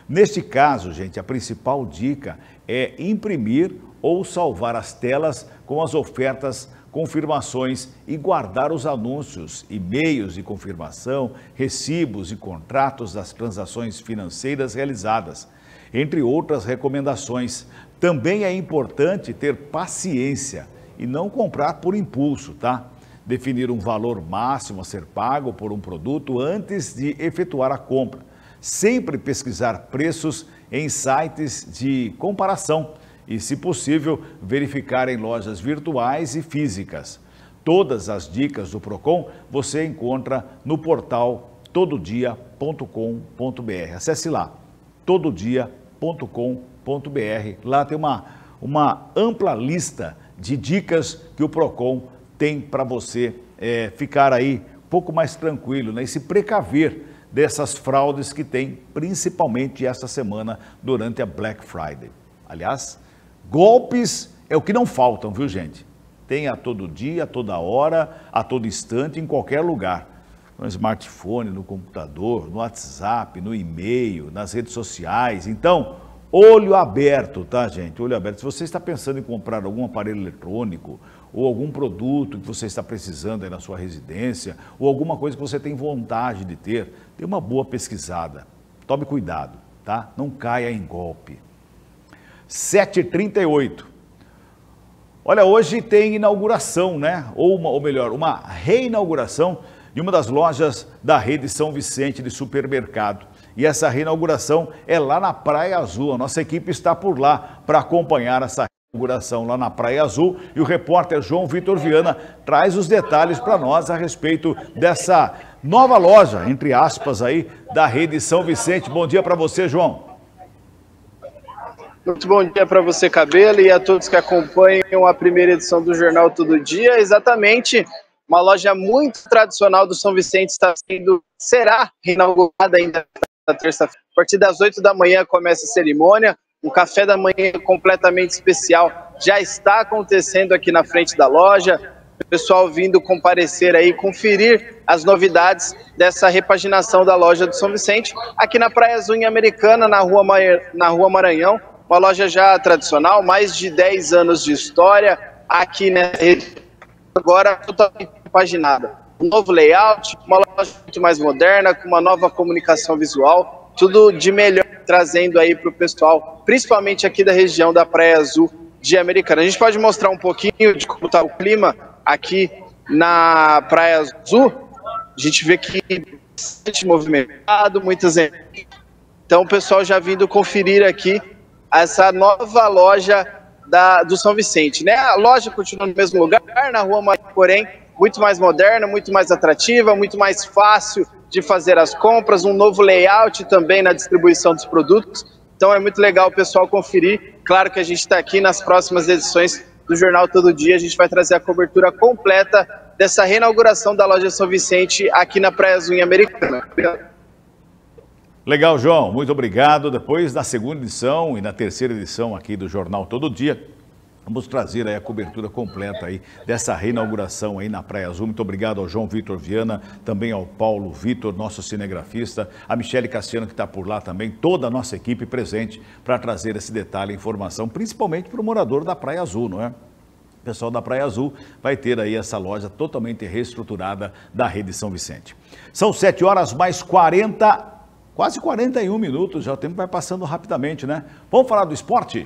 S2: Neste caso, gente, a principal dica é imprimir ou salvar as telas com as ofertas, confirmações e guardar os anúncios, e-mails de confirmação, recibos e contratos das transações financeiras realizadas, entre outras recomendações. Também é importante ter paciência e não comprar por impulso, tá? Definir um valor máximo a ser pago por um produto antes de efetuar a compra sempre pesquisar preços em sites de comparação e, se possível, verificar em lojas virtuais e físicas. Todas as dicas do Procon você encontra no portal tododia.com.br. Acesse lá, tododia.com.br. Lá tem uma, uma ampla lista de dicas que o Procon tem para você é, ficar aí um pouco mais tranquilo né, e se precaver dessas fraudes que tem, principalmente essa semana, durante a Black Friday. Aliás, golpes é o que não faltam, viu gente? Tem a todo dia, a toda hora, a todo instante, em qualquer lugar. No smartphone, no computador, no WhatsApp, no e-mail, nas redes sociais. Então, olho aberto, tá, gente? Olho aberto. Se você está pensando em comprar algum aparelho eletrônico, ou algum produto que você está precisando aí na sua residência, ou alguma coisa que você tem vontade de ter, dê uma boa pesquisada. Tome cuidado, tá? Não caia em golpe. 7h38. Olha, hoje tem inauguração, né? Ou, uma, ou melhor, uma reinauguração de uma das lojas da rede São Vicente de Supermercado. E essa reinauguração é lá na Praia Azul. A nossa equipe está por lá para acompanhar essa inauguração lá na Praia Azul e o repórter João Vitor Viana traz os detalhes para nós a respeito dessa nova loja, entre aspas aí, da rede São Vicente. Bom dia para você, João.
S5: Muito bom dia para você, Cabelo, e a todos que acompanham a primeira edição do Jornal Todo Dia. Exatamente, uma loja muito tradicional do São Vicente está sendo, será inaugurada ainda na terça-feira. A partir das 8 da manhã começa a cerimônia. Um café da manhã é completamente especial já está acontecendo aqui na frente da loja. O pessoal vindo comparecer aí, conferir as novidades dessa repaginação da loja do São Vicente, aqui na Praia Azul em Americana, na Rua, Ma... na Rua Maranhão. Uma loja já tradicional, mais de 10 anos de história, aqui nessa região, agora totalmente repaginada. Um novo layout, uma loja muito mais moderna, com uma nova comunicação visual, tudo de melhor trazendo aí para o pessoal, principalmente aqui da região da Praia Azul de Americana. A gente pode mostrar um pouquinho de como está o clima aqui na Praia Azul. A gente vê que bastante movimentado, muitas. Então, o pessoal já vindo conferir aqui essa nova loja da, do São Vicente. Né? A loja continua no mesmo lugar, na Rua Maria Porém, muito mais moderna, muito mais atrativa, muito mais fácil de fazer as compras, um novo layout também na distribuição dos produtos. Então é muito legal o pessoal conferir. Claro que a gente está aqui nas próximas edições do Jornal Todo Dia, a gente vai trazer a cobertura completa dessa reinauguração da loja São Vicente aqui na Praia Azul em
S2: Americana. Legal, João. Muito obrigado. Depois, na segunda edição e na terceira edição aqui do Jornal Todo Dia, Vamos trazer aí a cobertura completa aí dessa reinauguração aí na Praia Azul. Muito obrigado ao João Vitor Viana, também ao Paulo Vitor, nosso cinegrafista, a Michele Cassiano que está por lá também, toda a nossa equipe presente para trazer esse detalhe, informação, principalmente para o morador da Praia Azul, não é? O pessoal da Praia Azul vai ter aí essa loja totalmente reestruturada da Rede São Vicente. São 7 horas mais 40, quase 41 minutos, já o tempo vai passando rapidamente, né? Vamos falar do esporte?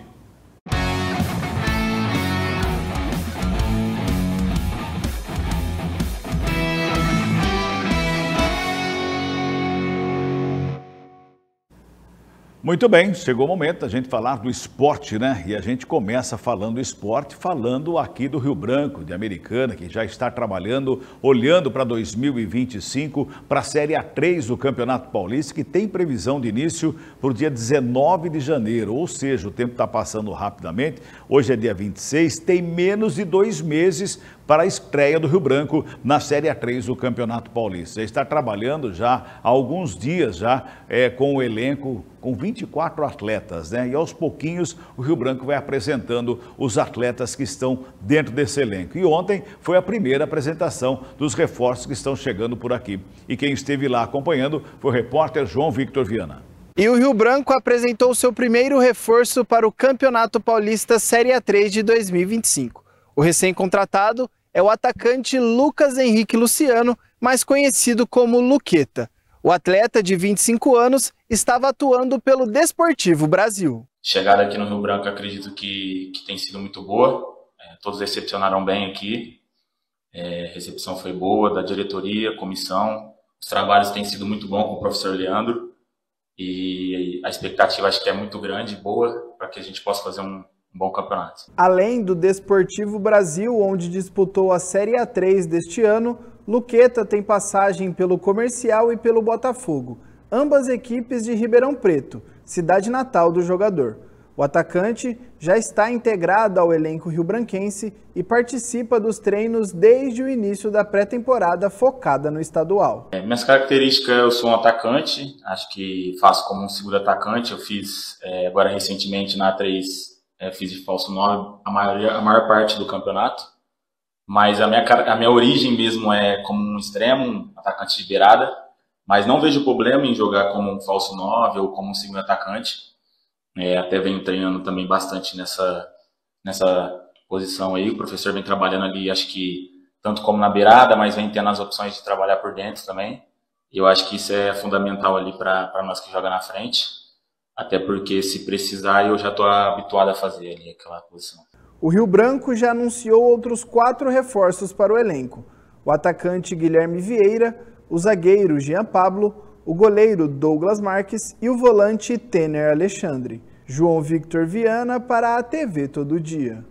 S2: Muito bem, chegou o momento da gente falar do esporte, né? E a gente começa falando do esporte, falando aqui do Rio Branco, de Americana, que já está trabalhando, olhando para 2025, para a Série A3 do Campeonato Paulista, que tem previsão de início para o dia 19 de janeiro. Ou seja, o tempo está passando rapidamente. Hoje é dia 26, tem menos de dois meses para a estreia do Rio Branco na Série A3 do Campeonato Paulista. Está trabalhando já há alguns dias já é, com o elenco com 24 atletas, né? E aos pouquinhos o Rio Branco vai apresentando os atletas que estão dentro desse elenco. E ontem foi a primeira apresentação dos reforços que estão chegando por aqui. E quem esteve lá acompanhando foi o repórter João Victor Viana.
S5: E o Rio Branco apresentou seu primeiro reforço para o Campeonato Paulista Série A3 de 2025. O recém-contratado é o atacante Lucas Henrique Luciano, mais conhecido como Luqueta. O atleta de 25 anos estava atuando pelo Desportivo Brasil.
S14: Chegada aqui no Rio Branco, acredito que, que tem sido muito boa. É, todos recepcionaram bem aqui. É, recepção foi boa da diretoria, comissão. Os trabalhos têm sido muito bons com o professor Leandro e a expectativa acho que é muito grande, boa, para que a gente possa fazer um, bom campeonato.
S5: Além do Desportivo Brasil, onde disputou a Série A3 deste ano, Luqueta tem passagem pelo Comercial e pelo Botafogo, ambas equipes de Ribeirão Preto, cidade natal do jogador. O atacante já está integrado ao elenco rio-branquense e participa dos treinos desde o início da pré-temporada focada no estadual.
S14: É, minhas características, eu sou um atacante, acho que faço como um segundo atacante, eu fiz é, agora recentemente na A3 é, fiz de falso 9 a, maioria, a maior parte do campeonato. Mas a minha, a minha origem mesmo é como um extremo, um atacante de beirada. Mas não vejo problema em jogar como um falso 9 ou como um segundo atacante. É, até venho treinando também bastante nessa, nessa posição aí. O professor vem trabalhando ali, acho que tanto como na beirada, mas vem tendo as opções de trabalhar por dentro também. Eu acho que isso é fundamental ali para nós que joga na frente. Até porque se precisar eu já estou habituado a fazer ali aquela posição.
S5: O Rio Branco já anunciou outros quatro reforços para o elenco: o atacante Guilherme Vieira, o zagueiro Jean Pablo, o goleiro Douglas Marques e o volante Tener Alexandre. João Victor Viana para a TV Todo Dia.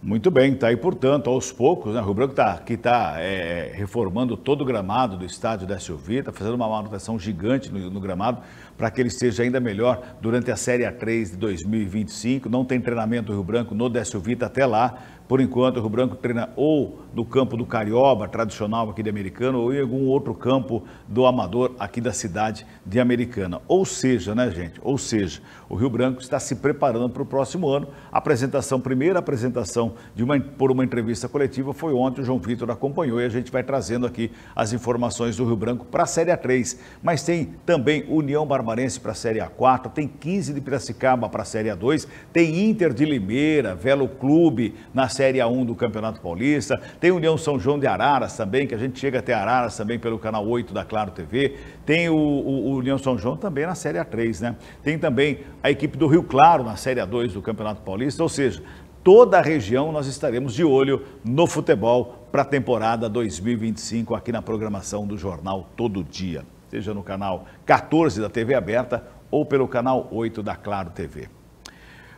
S2: Muito bem, tá aí, portanto, aos poucos, né? O Rio Branco tá, que está é, é, reformando todo o gramado do estádio da Silvia, está fazendo uma manutenção gigante no, no gramado para que ele seja ainda melhor durante a Série A3 de 2025. Não tem treinamento do Rio Branco no Décio Vita até lá. Por enquanto, o Rio Branco treina ou no campo do Carioba, tradicional aqui de Americana, ou em algum outro campo do Amador aqui da cidade de Americana. Ou seja, né, gente? Ou seja, o Rio Branco está se preparando para o próximo ano. A apresentação, primeira apresentação de uma, por uma entrevista coletiva foi ontem, o João Vitor acompanhou e a gente vai trazendo aqui as informações do Rio Branco para a Série A3. Mas tem também União Barbosa Paranaense para a Série A4, tem 15 de Piracicaba para a Série A2, tem Inter de Limeira, Velo Clube na Série A1 do Campeonato Paulista, tem União São João de Araras também, que a gente chega até Araras também pelo canal 8 da Claro TV, tem o, o, o União São João também na Série A3, né? Tem também a equipe do Rio Claro na Série A2 do Campeonato Paulista, ou seja, toda a região nós estaremos de olho no futebol para a temporada 2025 aqui na programação do Jornal Todo Dia seja no canal 14 da TV Aberta ou pelo canal 8 da Claro TV.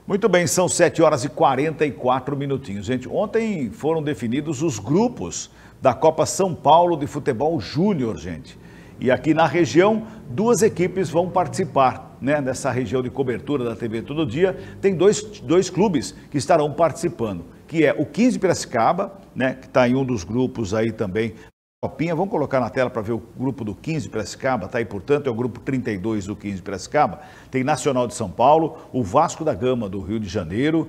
S2: Muito bem, são 7 horas e 44 minutinhos. Gente, ontem foram definidos os grupos da Copa São Paulo de Futebol Júnior, gente. E aqui na região, duas equipes vão participar, né? Nessa região de cobertura da TV Todo Dia, tem dois, dois clubes que estarão participando, que é o 15 Piracicaba, né? Que está em um dos grupos aí também Copinha, vamos colocar na tela para ver o grupo do 15 Piracicaba, tá aí, portanto, é o grupo 32 do 15 Piracicaba. Tem Nacional de São Paulo, o Vasco da Gama do Rio de Janeiro,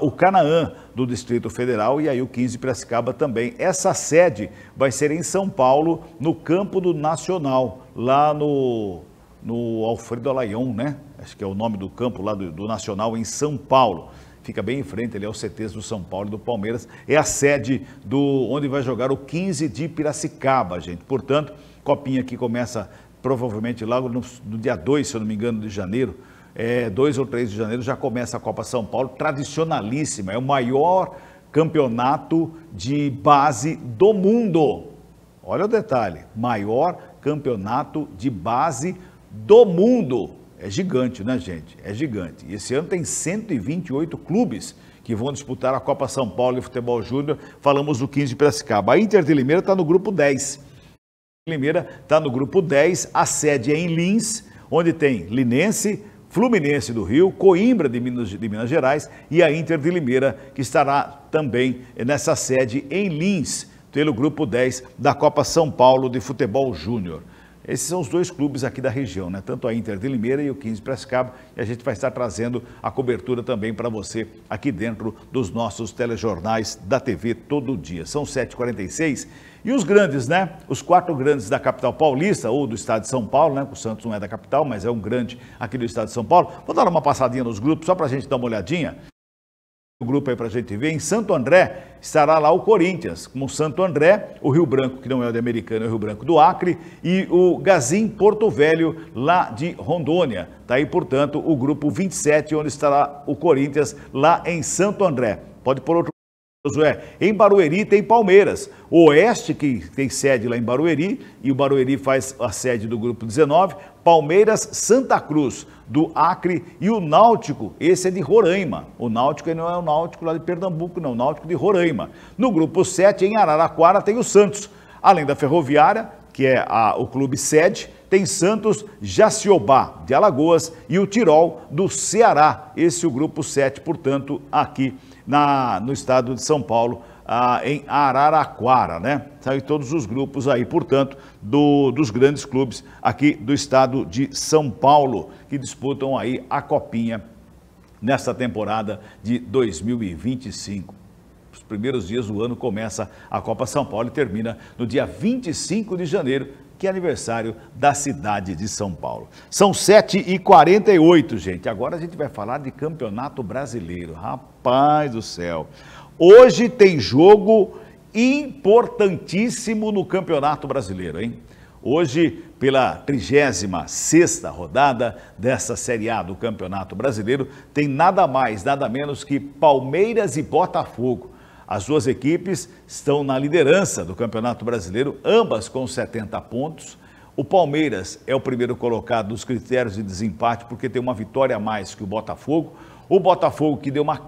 S2: o Canaã do Distrito Federal e aí o 15 Piracicaba também. Essa sede vai ser em São Paulo, no campo do Nacional, lá no, no Alfredo Alayon, né? Acho que é o nome do campo lá do, do Nacional em São Paulo fica bem em frente ali o CTs do São Paulo e do Palmeiras. É a sede do onde vai jogar o 15 de Piracicaba, gente. Portanto, copinha que começa provavelmente logo no, no dia 2, se eu não me engano, de janeiro. É, 2 ou 3 de janeiro já começa a Copa São Paulo, tradicionalíssima, é o maior campeonato de base do mundo. Olha o detalhe, maior campeonato de base do mundo. É gigante, né, gente? É gigante. E esse ano tem 128 clubes que vão disputar a Copa São Paulo de Futebol Júnior. Falamos do 15 de Piracicaba. A Inter de Limeira está no grupo 10. Limeira está no grupo 10. A sede é em Lins, onde tem Linense, Fluminense do Rio, Coimbra de Minas, de Minas Gerais e a Inter de Limeira, que estará também nessa sede em Lins, pelo grupo 10 da Copa São Paulo de Futebol Júnior. Esses são os dois clubes aqui da região, né? tanto a Inter de Limeira e o 15 Prescaba. E a gente vai estar trazendo a cobertura também para você aqui dentro dos nossos telejornais da TV todo dia. São 7h46. E os grandes, né? Os quatro grandes da capital paulista ou do estado de São Paulo, né? O Santos não é da capital, mas é um grande aqui do estado de São Paulo. Vou dar uma passadinha nos grupos só para a gente dar uma olhadinha o grupo aí para a gente ver. Em Santo André estará lá o Corinthians, com Santo André, o Rio Branco, que não é o de Americana, é o Rio Branco do Acre, e o Gazim Porto Velho, lá de Rondônia. Está aí, portanto, o grupo 27, onde estará o Corinthians, lá em Santo André. Pode por outro Josué, em Barueri tem Palmeiras. O Oeste, que tem sede lá em Barueri, e o Barueri faz a sede do grupo 19. Palmeiras Santa Cruz do Acre e o Náutico, esse é de Roraima. O Náutico não é o Náutico lá de Pernambuco, não, o Náutico de Roraima. No grupo 7, em Araraquara, tem o Santos. Além da Ferroviária, que é a, o clube sede, tem Santos, Jaciobá de Alagoas e o Tirol do Ceará. Esse é o grupo 7, portanto, aqui na, no estado de São Paulo, ah, em Araraquara, né? Saiu todos os grupos aí, portanto, do, dos grandes clubes aqui do estado de São Paulo, que disputam aí a Copinha nesta temporada de 2025 os primeiros dias do ano começa a Copa São Paulo e termina no dia 25 de janeiro, que é aniversário da cidade de São Paulo. São 7h48, gente. Agora a gente vai falar de Campeonato Brasileiro. Rapaz do céu. Hoje tem jogo importantíssimo no Campeonato Brasileiro, hein? Hoje, pela 36ª rodada dessa Série A do Campeonato Brasileiro, tem nada mais, nada menos que Palmeiras e Botafogo. As duas equipes estão na liderança do Campeonato Brasileiro, ambas com 70 pontos. O Palmeiras é o primeiro colocado nos critérios de desempate porque tem uma vitória a mais que o Botafogo. O Botafogo que deu uma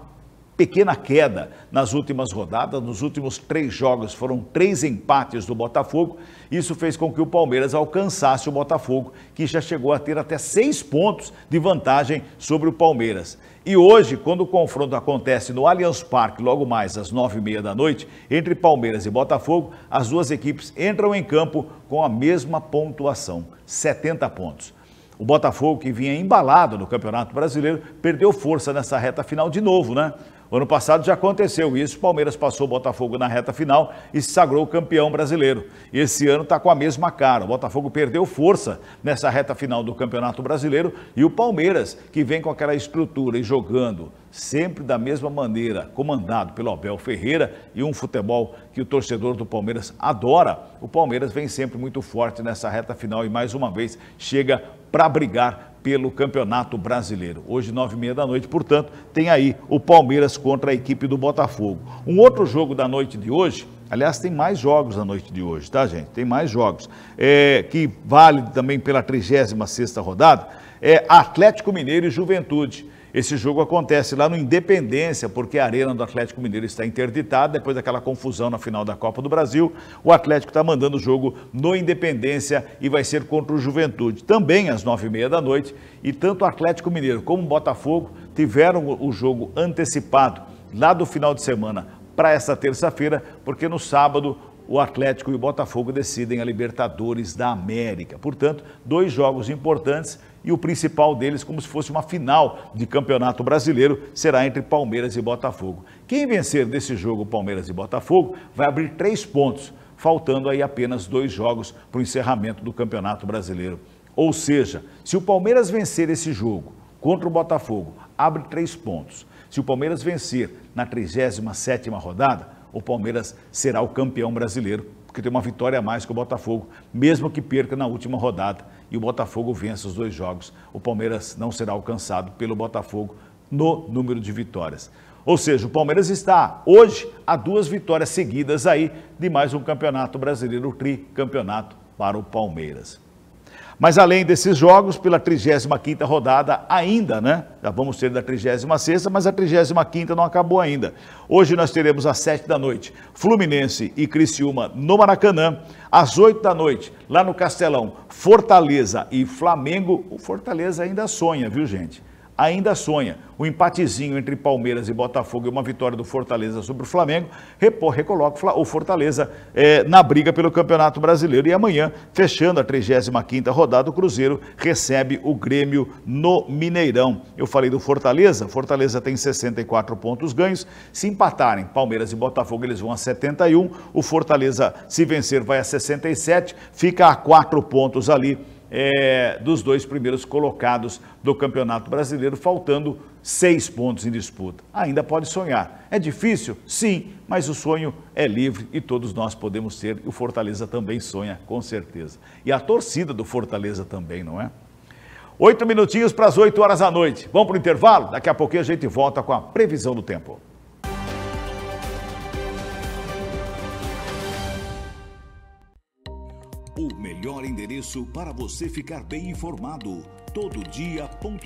S2: pequena queda nas últimas rodadas, nos últimos três jogos foram três empates do Botafogo. Isso fez com que o Palmeiras alcançasse o Botafogo, que já chegou a ter até seis pontos de vantagem sobre o Palmeiras. E hoje, quando o confronto acontece no Allianz Parque, logo mais às nove e meia da noite, entre Palmeiras e Botafogo, as duas equipes entram em campo com a mesma pontuação, 70 pontos. O Botafogo, que vinha embalado no Campeonato Brasileiro, perdeu força nessa reta final de novo, né? ano passado já aconteceu isso, o Palmeiras passou o Botafogo na reta final e se sagrou campeão brasileiro. E esse ano está com a mesma cara. O Botafogo perdeu força nessa reta final do Campeonato Brasileiro e o Palmeiras, que vem com aquela estrutura e jogando sempre da mesma maneira, comandado pelo Abel Ferreira e um futebol que o torcedor do Palmeiras adora. O Palmeiras vem sempre muito forte nessa reta final e mais uma vez chega para brigar pelo Campeonato Brasileiro. Hoje, nove e meia da noite, portanto, tem aí o Palmeiras contra a equipe do Botafogo. Um outro jogo da noite de hoje, aliás, tem mais jogos na noite de hoje, tá, gente? Tem mais jogos, é, que vale também pela 36ª rodada, é Atlético Mineiro e Juventude. Esse jogo acontece lá no Independência, porque a arena do Atlético Mineiro está interditada depois daquela confusão na final da Copa do Brasil. O Atlético está mandando o jogo no Independência e vai ser contra o Juventude, também às nove e meia da noite. E tanto o Atlético Mineiro como o Botafogo tiveram o jogo antecipado lá do final de semana para esta terça-feira, porque no sábado o Atlético e o Botafogo decidem a Libertadores da América. Portanto, dois jogos importantes e o principal deles, como se fosse uma final de campeonato brasileiro, será entre Palmeiras e Botafogo. Quem vencer desse jogo Palmeiras e Botafogo vai abrir três pontos, faltando aí apenas dois jogos para o encerramento do Campeonato Brasileiro. Ou seja, se o Palmeiras vencer esse jogo contra o Botafogo, abre três pontos. Se o Palmeiras vencer na 37ª rodada, o Palmeiras será o campeão brasileiro, porque tem uma vitória a mais que o Botafogo, mesmo que perca na última rodada e o Botafogo vença os dois jogos, o Palmeiras não será alcançado pelo Botafogo no número de vitórias. Ou seja, o Palmeiras está hoje a duas vitórias seguidas aí de mais um campeonato brasileiro, o tricampeonato para o Palmeiras. Mas além desses jogos, pela 35ª rodada ainda, né? Já vamos ter da 36ª, mas a 35ª não acabou ainda. Hoje nós teremos às 7 da noite, Fluminense e Criciúma no Maracanã. Às 8 da noite, lá no Castelão, Fortaleza e Flamengo. O Fortaleza ainda sonha, viu gente? ainda sonha. O empatezinho entre Palmeiras e Botafogo e uma vitória do Fortaleza sobre o Flamengo recoloca o Fortaleza é, na briga pelo Campeonato Brasileiro. E amanhã, fechando a 35ª rodada, o Cruzeiro recebe o Grêmio no Mineirão. Eu falei do Fortaleza, Fortaleza tem 64 pontos ganhos. Se empatarem Palmeiras e Botafogo, eles vão a 71. O Fortaleza, se vencer, vai a 67, fica a 4 pontos ali é, dos dois primeiros colocados do Campeonato Brasileiro, faltando seis pontos em disputa. Ainda pode sonhar. É difícil? Sim, mas o sonho é livre e todos nós podemos ter. E o Fortaleza também sonha, com certeza. E a torcida do Fortaleza também, não é? Oito minutinhos para as oito horas da noite. Vamos para o intervalo? Daqui a pouquinho a gente volta com a previsão do tempo. melhor endereço para você ficar bem informado. tododia.com.br.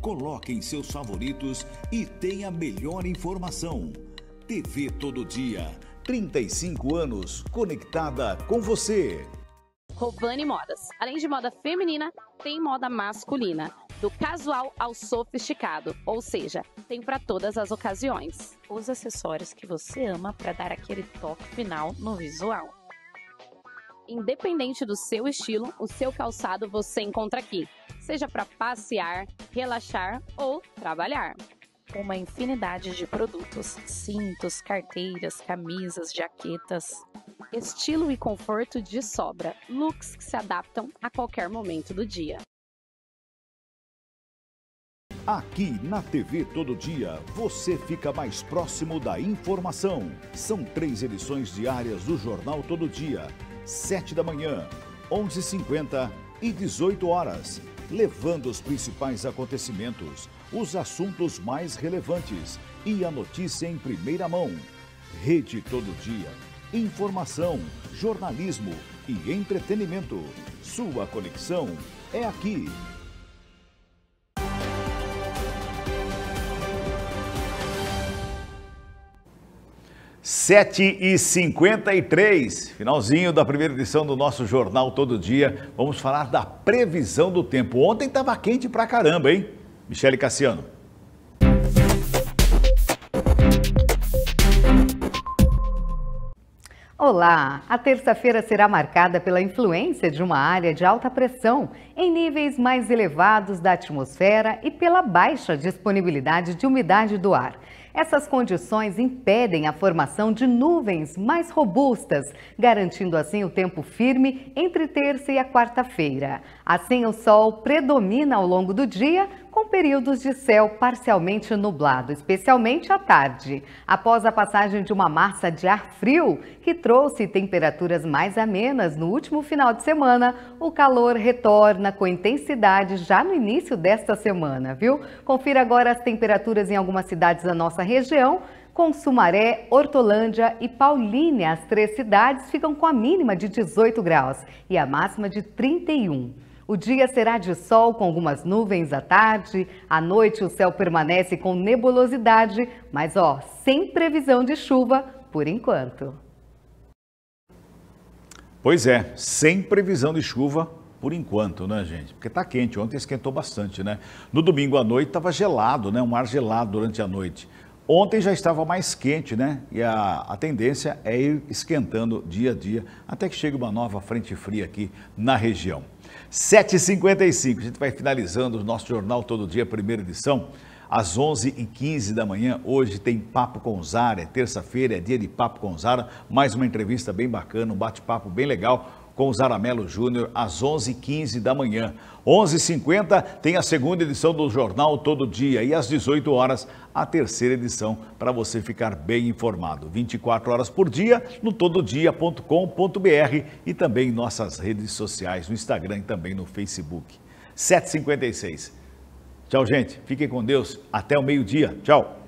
S2: Coloque em seus favoritos e tenha a melhor informação. TV Todo Dia. 35 anos conectada com você.
S4: Rovani Modas. Além de moda feminina, tem moda masculina do casual ao sofisticado, ou seja, tem para todas as ocasiões. Os acessórios que você ama para dar aquele toque final no visual independente do seu estilo, o seu calçado você encontra aqui, seja para passear, relaxar ou trabalhar. Uma infinidade de produtos: cintos, carteiras, camisas, jaquetas. Estilo e conforto de sobra, looks que se adaptam a qualquer momento do dia.
S2: Aqui na TV Todo Dia, você fica mais próximo da informação. São três edições diárias do Jornal Todo Dia 7 da manhã, 11h50 e 18 horas, levando os principais acontecimentos, os assuntos mais relevantes e a notícia em primeira mão. Rede Todo Dia. Informação, jornalismo e entretenimento. Sua conexão é aqui. 7 e 53 finalzinho da primeira edição do nosso Jornal Todo Dia. Vamos falar da previsão do tempo. Ontem estava quente pra caramba, hein? Michele Cassiano.
S15: Olá! A terça-feira será marcada pela influência de uma área de alta pressão em níveis mais elevados da atmosfera e pela baixa disponibilidade de umidade do ar. Essas condições impedem a formação de nuvens mais robustas, garantindo assim o tempo firme entre terça e a quarta-feira. Assim, o sol predomina ao longo do dia, com períodos de céu parcialmente nublado, especialmente à tarde, após a passagem de uma massa de ar frio que trouxe temperaturas mais amenas no último final de semana, o calor retorna com intensidade já no início desta semana, viu? Confira agora as temperaturas em algumas cidades da nossa nossa região, com Sumaré, Hortolândia e Paulínia, as três cidades ficam com a mínima de 18 graus e a máxima de 31. O dia será de sol com algumas nuvens à tarde, à noite o céu permanece com nebulosidade, mas ó, sem previsão de chuva por enquanto.
S2: Pois é, sem previsão de chuva por enquanto, né, gente? Porque tá quente, ontem esquentou bastante, né? No domingo à noite tava gelado, né? Um ar gelado durante a noite. Ontem já estava mais quente, né? E a, a, tendência é ir esquentando dia a dia, até que chegue uma nova frente fria aqui na região. 7h55, a gente vai finalizando o nosso Jornal Todo Dia, primeira edição. Às 11h15 da manhã, hoje tem Papo com Zara, é terça-feira, é dia de Papo com Zara, mais uma entrevista bem bacana, um bate-papo bem legal com o Zaramelo Júnior às 11h15 da manhã. 11h50 tem a segunda edição do Jornal Todo Dia e às 18 horas a terceira edição para você ficar bem informado. 24 horas por dia no tododia.com.br e também em nossas redes sociais, no Instagram e também no Facebook. 7h56. Tchau, gente. Fiquem com Deus. Até o meio-dia. Tchau.